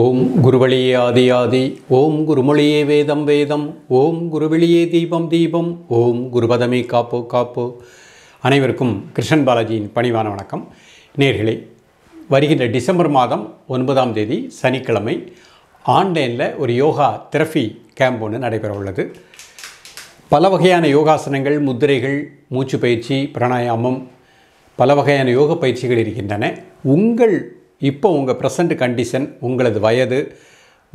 ஓம் குருவழியே ஆதி ஆதி ஓம் குருமொழியே வேதம் வேதம் ஓம் குருவெளியே தீபம் தீபம் ஓம் குருபதமே காப்போ காப்போ அனைவருக்கும் கிருஷ்ணன் பாலாஜியின் பணிவான வணக்கம் நேர்களே வருகின்ற டிசம்பர் மாதம் ஒன்பதாம் தேதி சனிக்கிழமை ஆன்லைனில் ஒரு யோகா திரஃபி கேம்ப் ஒன்று நடைபெற உள்ளது பல வகையான யோகாசனங்கள் முத்திரைகள் மூச்சு பயிற்சி பிராணாயாமம் பல வகையான யோக பயிற்சிகள் இருக்கின்றன உங்கள் இப்போ உங்கள் ப்ரெசண்ட் கண்டிஷன் உங்களது வயது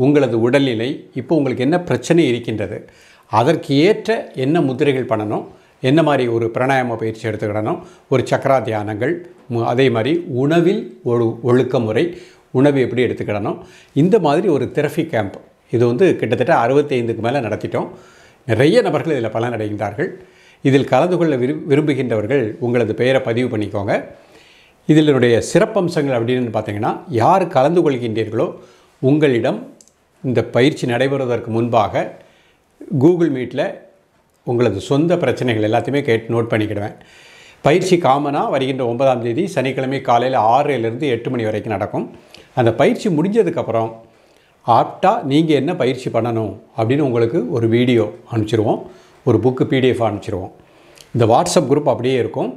உங்களது உடல்நிலை இப்போ உங்களுக்கு என்ன பிரச்சனை இருக்கின்றது அதற்கு ஏற்ற என்ன முதிரைகள் பண்ணணும் என்ன மாதிரி ஒரு பிராணாயாம பயிற்சி எடுத்துக்கிடணும் ஒரு சக்கரா தியானங்கள் அதே மாதிரி உணவில் ஒழு ஒழுக்க முறை உணவு எப்படி எடுத்துக்கிடணும் இந்த மாதிரி ஒரு திரஃபி கேம்ப் இது வந்து கிட்டத்தட்ட அறுபத்தைந்துக்கு மேலே நடத்திட்டோம் நிறைய நபர்கள் இதில் பலனடைகின்றார்கள் இதில் கலந்து கொள்ள விரு விரும்புகின்றவர்கள் உங்களது பெயரை பதிவு பண்ணிக்கோங்க இதில் என்னுடைய சிறப்பம்சங்கள் அப்படின்னு பார்த்தீங்கன்னா யார் கலந்து கொள்கின்றீர்களோ உங்களிடம் இந்த பயிற்சி நடைபெறுவதற்கு முன்பாக கூகுள் மீட்டில் உங்களது சொந்த பிரச்சனைகள் எல்லாத்தையுமே கேட்டு நோட் பண்ணிக்கிடுவேன் பயிற்சி காமனாக வருகின்ற ஒன்பதாம் தேதி சனிக்கிழமை காலையில் ஆறிலிருந்து எட்டு மணி வரைக்கும் நடக்கும் அந்த பயிற்சி முடிஞ்சதுக்கப்புறம் ஆப்டாக நீங்கள் என்ன பயிற்சி பண்ணணும் அப்படின்னு உங்களுக்கு ஒரு வீடியோ அனுப்பிச்சிருவோம் ஒரு புக்கு பிடிஎஃப் அனுப்பிச்சிருவோம் இந்த வாட்ஸ்அப் குரூப் அப்படியே இருக்கும்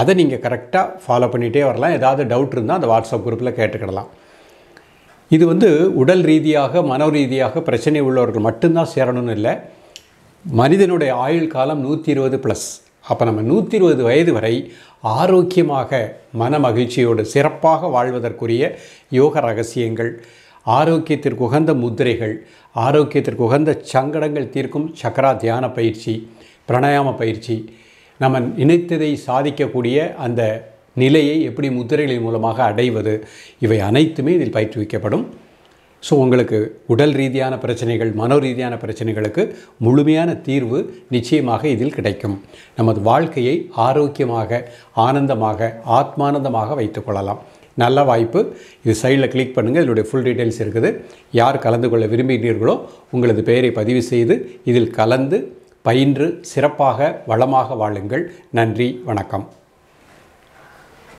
அதை நீங்கள் கரெக்டாக ஃபாலோ பண்ணிகிட்டே வரலாம் ஏதாவது டவுட் இருந்தால் அந்த வாட்ஸ்அப் குரூப்பில் கேட்டுக்கிடலாம் இது வந்து உடல் ரீதியாக மனோ ரீதியாக பிரச்சனை உள்ளவர்கள் மட்டும்தான் சேரணும்னு இல்லை மனிதனுடைய ஆயுள் காலம் நூற்றி இருபது ப்ளஸ் அப்போ நம்ம நூற்றி இருபது வயது வரை ஆரோக்கியமாக மன மகிழ்ச்சியோடு சிறப்பாக வாழ்வதற்குரிய யோக ரகசியங்கள் ஆரோக்கியத்திற்கு உகந்த முதிரைகள் ஆரோக்கியத்திற்கு உகந்த சங்கடங்கள் தீர்க்கும் சக்கரா தியான பயிற்சி பிரணாயாம பயிற்சி நம்ம நினைத்ததை சாதிக்கக்கூடிய அந்த நிலையை எப்படி முத்திரைகளின் மூலமாக அடைவது இவை அனைத்துமே இதில் பயிற்றுவிக்கப்படும் ஸோ உங்களுக்கு உடல் ரீதியான பிரச்சனைகள் மனோ ரீதியான பிரச்சனைகளுக்கு முழுமையான தீர்வு நிச்சயமாக இதில் கிடைக்கும் நமது வாழ்க்கையை ஆரோக்கியமாக ஆனந்தமாக ஆத்மானந்தமாக வைத்துக்கொள்ளலாம் நல்ல வாய்ப்பு இது சைடில் கிளிக் பண்ணுங்கள் இதனுடைய ஃபுல் டீட்டெயில்ஸ் இருக்குது யார் கலந்து கொள்ள விரும்புகிறீர்களோ உங்களது பெயரை பதிவு செய்து இதில் கலந்து பயின்று சிறப்பாக வளமாக வாழுங்கள் நன்றி வணக்கம்